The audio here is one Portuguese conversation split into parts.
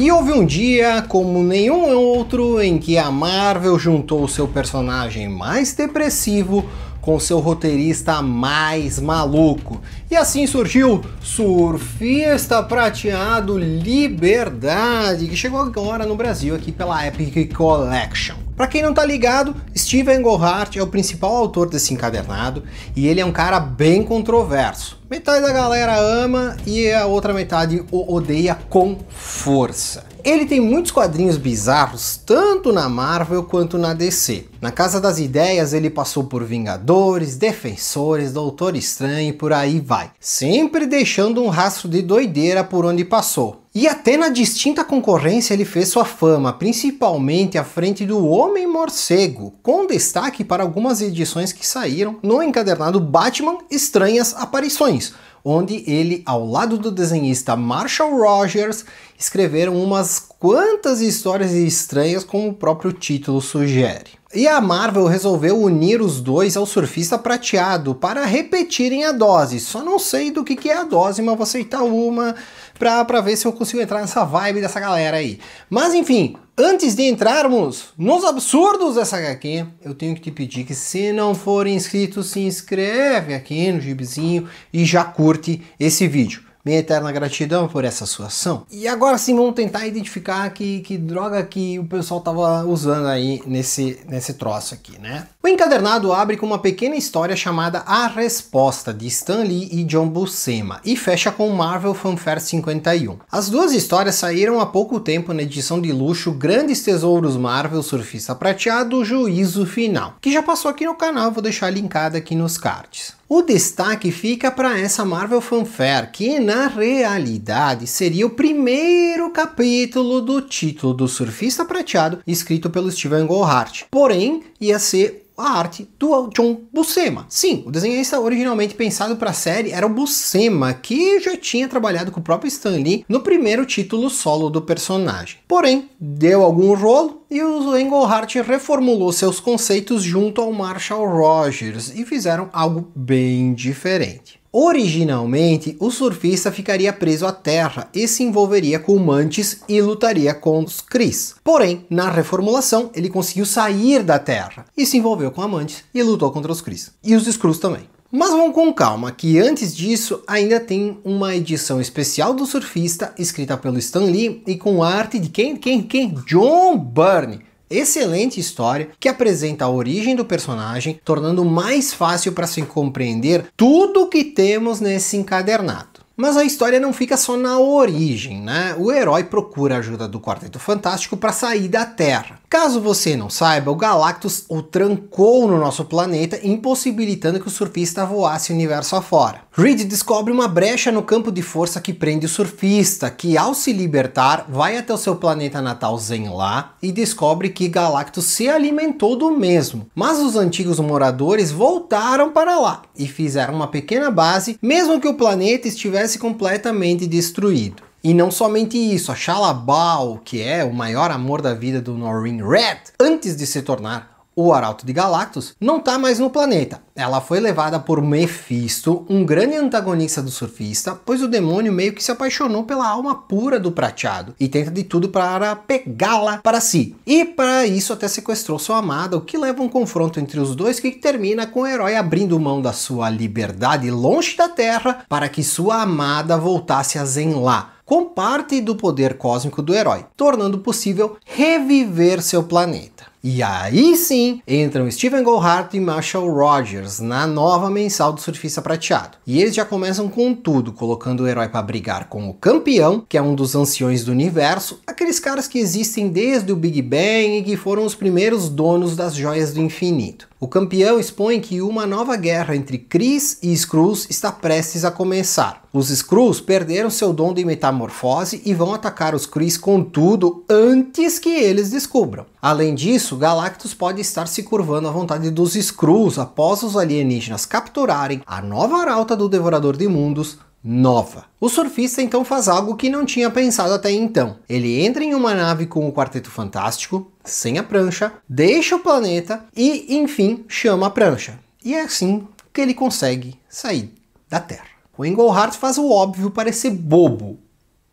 E houve um dia, como nenhum outro, em que a Marvel juntou seu personagem mais depressivo com seu roteirista mais maluco. E assim surgiu Surfista Prateado Liberdade, que chegou agora no Brasil aqui pela Epic Collection. Para quem não tá ligado, Steven Gohart é o principal autor desse encadernado e ele é um cara bem controverso. Metade da galera ama e a outra metade o odeia com força. Ele tem muitos quadrinhos bizarros, tanto na Marvel quanto na DC. Na Casa das Ideias ele passou por Vingadores, Defensores, Doutor Estranho e por aí vai. Sempre deixando um rastro de doideira por onde passou. E até na distinta concorrência ele fez sua fama, principalmente à frente do Homem Morcego, com destaque para algumas edições que saíram no encadernado Batman Estranhas Aparições onde ele, ao lado do desenhista Marshall Rogers, escreveram umas quantas histórias estranhas, como o próprio título sugere. E a Marvel resolveu unir os dois ao surfista prateado para repetirem a dose. Só não sei do que, que é a dose, mas vou aceitar uma pra, pra ver se eu consigo entrar nessa vibe dessa galera aí. Mas enfim, antes de entrarmos nos absurdos dessa HQ, eu tenho que te pedir que se não for inscrito, se inscreve aqui no gibizinho e já curte esse vídeo. Minha eterna gratidão por essa sua ação. E agora sim vamos tentar identificar que, que droga que o pessoal tava usando aí nesse, nesse troço aqui, né? O encadernado abre com uma pequena história chamada A Resposta, de Stan Lee e John Buscema, e fecha com Marvel Fanfare 51. As duas histórias saíram há pouco tempo na edição de luxo Grandes Tesouros Marvel Surfista Prateado Juízo Final, que já passou aqui no canal, vou deixar linkado aqui nos cards. O destaque fica para essa Marvel Fanfare, que na realidade seria o primeiro capítulo do título do Surfista Prateado, escrito pelo Steven Gohart, Porém, ia ser a arte do John Buscema. Sim, o desenhista originalmente pensado para a série era o Buscema, que já tinha trabalhado com o próprio Stan Lee no primeiro título solo do personagem. Porém, deu algum rolo e o Engelhart reformulou seus conceitos junto ao Marshall Rogers e fizeram algo bem diferente. Originalmente, o surfista ficaria preso à terra e se envolveria com mantis e lutaria com os Kree. Porém, na reformulação, ele conseguiu sair da terra e se envolveu com a mantis e lutou contra os Kree. E os Skrulls também. Mas vamos com calma, que antes disso ainda tem uma edição especial do surfista escrita pelo Stan Lee e com arte de quem? Quem? Quem? John Byrne Excelente história que apresenta a origem do personagem, tornando mais fácil para se compreender tudo o que temos nesse encadernado. Mas a história não fica só na origem, né? O herói procura a ajuda do Quarteto Fantástico para sair da Terra. Caso você não saiba, o Galactus o trancou no nosso planeta, impossibilitando que o surfista voasse o universo afora. Reed descobre uma brecha no campo de força que prende o surfista, que ao se libertar, vai até o seu planeta natal Zenla e descobre que Galactus se alimentou do mesmo. Mas os antigos moradores voltaram para lá e fizeram uma pequena base, mesmo que o planeta estivesse completamente destruído. E não somente isso, a Shalabal, que é o maior amor da vida do Norrin Red, antes de se tornar o Arauto de Galactus, não está mais no planeta. Ela foi levada por Mephisto, um grande antagonista do surfista, pois o demônio meio que se apaixonou pela alma pura do prateado e tenta de tudo para pegá-la para si. E para isso até sequestrou sua amada, o que leva a um confronto entre os dois que termina com o herói abrindo mão da sua liberdade longe da Terra para que sua amada voltasse a lá com parte do poder cósmico do herói, tornando possível reviver seu planeta. E aí sim entram Steven Goldhart e Marshall Rogers na nova mensal do surfista prateado. E eles já começam com tudo, colocando o herói para brigar com o campeão, que é um dos anciões do universo, aqueles caras que existem desde o Big Bang e que foram os primeiros donos das joias do infinito. O campeão expõe que uma nova guerra entre Chris e Skrulls está prestes a começar. Os Skrulls perderam seu dom de metamorfose e vão atacar os Chris com tudo antes que eles descubram. Além disso, Galactus pode estar se curvando à vontade dos Skrulls após os alienígenas capturarem a nova arauta do Devorador de Mundos, Nova. O surfista então faz algo que não tinha pensado até então. Ele entra em uma nave com o Quarteto Fantástico, sem a prancha, deixa o planeta e, enfim, chama a prancha. E é assim que ele consegue sair da Terra. O Engelhardt faz o óbvio parecer bobo,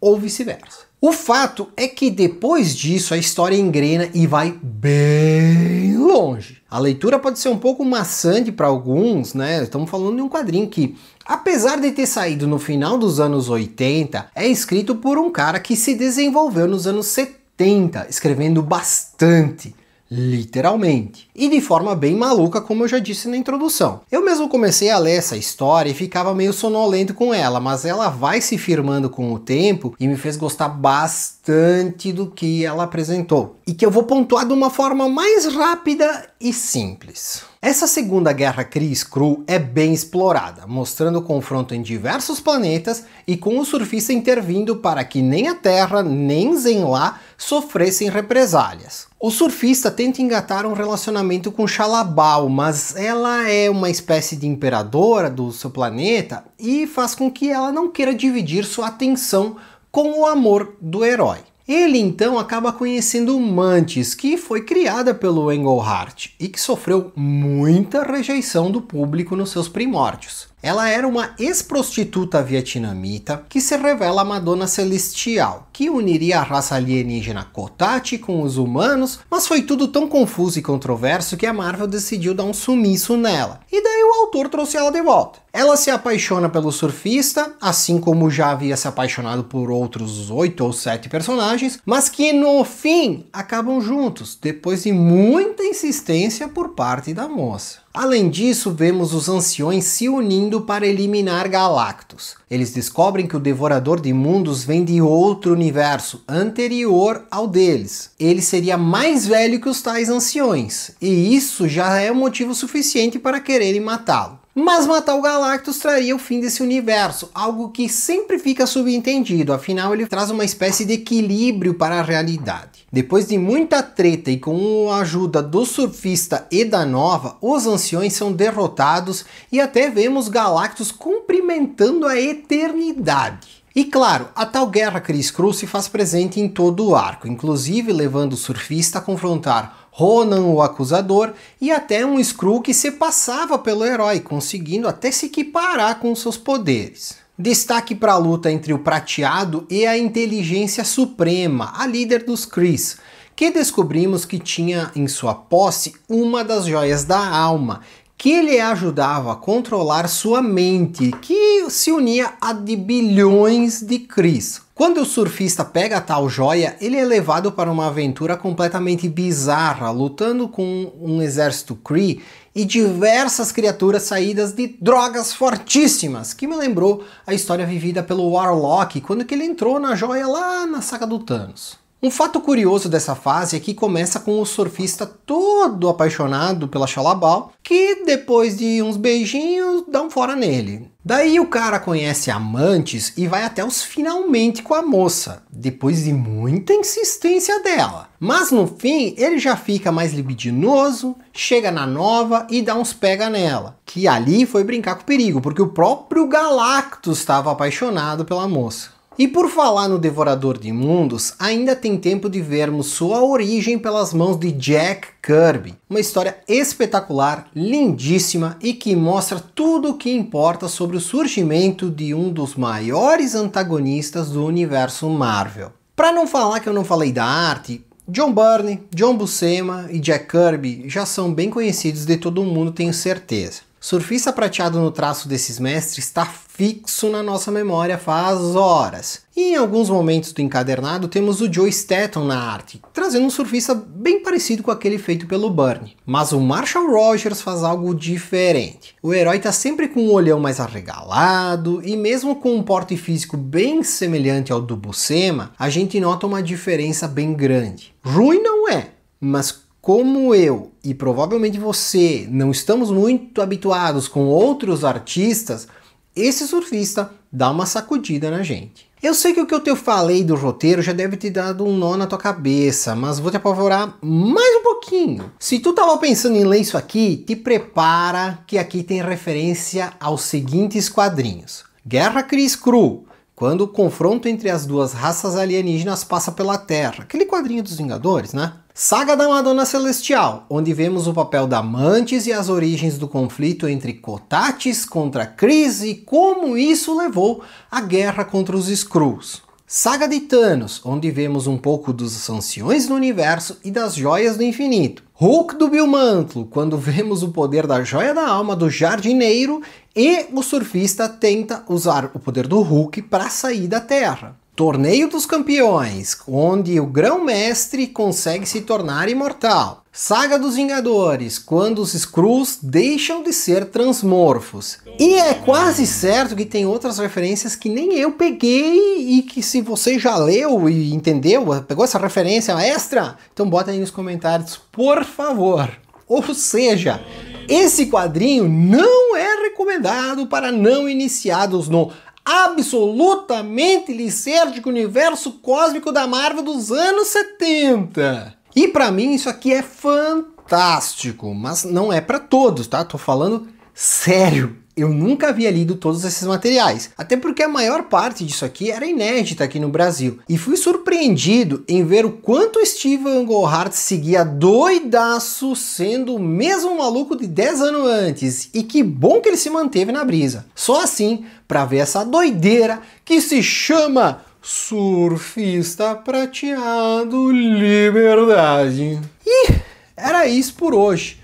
ou vice-versa. O fato é que depois disso a história engrena e vai bem longe. A leitura pode ser um pouco maçante para alguns, né? Estamos falando de um quadrinho que, apesar de ter saído no final dos anos 80, é escrito por um cara que se desenvolveu nos anos 70, escrevendo bastante literalmente. E de forma bem maluca, como eu já disse na introdução. Eu mesmo comecei a ler essa história e ficava meio sonolento com ela, mas ela vai se firmando com o tempo e me fez gostar bastante do que ela apresentou. E que eu vou pontuar de uma forma mais rápida e simples. Essa segunda guerra Cris-Cru é bem explorada, mostrando o confronto em diversos planetas e com o surfista intervindo para que nem a Terra nem Zenlá sofressem represálias. O surfista tenta engatar um relacionamento com Xalabal, mas ela é uma espécie de imperadora do seu planeta e faz com que ela não queira dividir sua atenção com o amor do herói. Ele então acaba conhecendo Mantis, que foi criada pelo Engelhart e que sofreu muita rejeição do público nos seus primórdios. Ela era uma ex-prostituta vietnamita que se revela a Madonna Celestial, que uniria a raça alienígena Kotati com os humanos, mas foi tudo tão confuso e controverso que a Marvel decidiu dar um sumiço nela. E daí o autor trouxe ela de volta. Ela se apaixona pelo surfista, assim como já havia se apaixonado por outros oito ou sete personagens, mas que no fim acabam juntos, depois de muita insistência por parte da moça. Além disso, vemos os anciões se unindo para eliminar Galactus. Eles descobrem que o Devorador de Mundos vem de outro universo universo anterior ao deles. Ele seria mais velho que os tais anciões, e isso já é um motivo suficiente para quererem matá-lo. Mas matar o Galactus traria o fim desse universo, algo que sempre fica subentendido, afinal ele traz uma espécie de equilíbrio para a realidade. Depois de muita treta e com a ajuda do surfista e da Nova, os anciões são derrotados e até vemos Galactus cumprimentando a eternidade. E claro, a tal guerra Chris cru se faz presente em todo o arco, inclusive levando o surfista a confrontar Ronan, o acusador, e até um Skrull que se passava pelo herói, conseguindo até se equiparar com seus poderes. Destaque para a luta entre o Prateado e a Inteligência Suprema, a líder dos Chris, que descobrimos que tinha em sua posse uma das joias da alma, que lhe ajudava a controlar sua mente, que se unia à de bilhões de Cris. Quando o surfista pega tal joia, ele é levado para uma aventura completamente bizarra, lutando com um exército Kree e diversas criaturas saídas de drogas fortíssimas, que me lembrou a história vivida pelo Warlock quando ele entrou na joia lá na saga do Thanos. Um fato curioso dessa fase é que começa com o surfista todo apaixonado pela Xalabal, que depois de uns beijinhos dá um fora nele. Daí o cara conhece amantes e vai até os finalmente com a moça, depois de muita insistência dela. Mas no fim ele já fica mais libidinoso, chega na nova e dá uns pega nela. Que ali foi brincar com o perigo, porque o próprio Galactus estava apaixonado pela moça. E por falar no Devorador de Mundos, ainda tem tempo de vermos sua origem pelas mãos de Jack Kirby. Uma história espetacular, lindíssima e que mostra tudo o que importa sobre o surgimento de um dos maiores antagonistas do universo Marvel. Para não falar que eu não falei da arte, John Byrne, John Buscema e Jack Kirby já são bem conhecidos de todo mundo, tenho certeza. Surfista prateado no traço desses mestres está fixo na nossa memória faz horas. E em alguns momentos do encadernado temos o Joe Stetton na arte, trazendo um surfista bem parecido com aquele feito pelo Burnie. Mas o Marshall Rogers faz algo diferente. O herói está sempre com um olhão mais arregalado, e mesmo com um porte físico bem semelhante ao do Buscema, a gente nota uma diferença bem grande. Ruim não é, mas como eu e provavelmente você não estamos muito habituados com outros artistas, esse surfista dá uma sacudida na gente. Eu sei que o que eu te falei do roteiro já deve ter dado um nó na tua cabeça, mas vou te apavorar mais um pouquinho. Se tu tava pensando em ler isso aqui, te prepara que aqui tem referência aos seguintes quadrinhos. Guerra Cris Cru, quando o confronto entre as duas raças alienígenas passa pela Terra. Aquele quadrinho dos Vingadores, né? Saga da Madonna Celestial, onde vemos o papel da Mantis e as origens do conflito entre Cotatis contra Cris e como isso levou à guerra contra os Skrulls. Saga de Thanos, onde vemos um pouco dos anciões do universo e das joias do infinito. Hulk do Biomantlo, quando vemos o poder da joia da alma do jardineiro e o surfista tenta usar o poder do Hulk para sair da Terra. Torneio dos Campeões, onde o Grão-Mestre consegue se tornar imortal. Saga dos Vingadores, quando os Skrulls deixam de ser transmorfos. E é quase certo que tem outras referências que nem eu peguei e que se você já leu e entendeu, pegou essa referência extra, então bota aí nos comentários, por favor. Ou seja, esse quadrinho não é recomendado para não iniciados no absolutamente lisérgico universo cósmico da Marvel dos anos 70. E para mim isso aqui é fantástico, mas não é para todos, tá? Tô falando sério. Eu nunca havia lido todos esses materiais, até porque a maior parte disso aqui era inédita aqui no Brasil. E fui surpreendido em ver o quanto Steven Gohart seguia doidaço sendo o mesmo maluco de 10 anos antes. E que bom que ele se manteve na brisa. Só assim para ver essa doideira que se chama Surfista Prateado Liberdade. E era isso por hoje.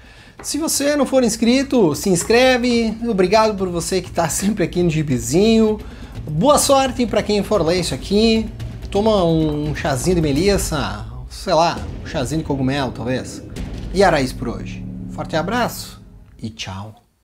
Se você não for inscrito, se inscreve. Obrigado por você que está sempre aqui no Gibizinho. Boa sorte para quem for ler isso aqui. Toma um chazinho de melissa, sei lá, um chazinho de cogumelo talvez. E era isso por hoje. Forte abraço e tchau.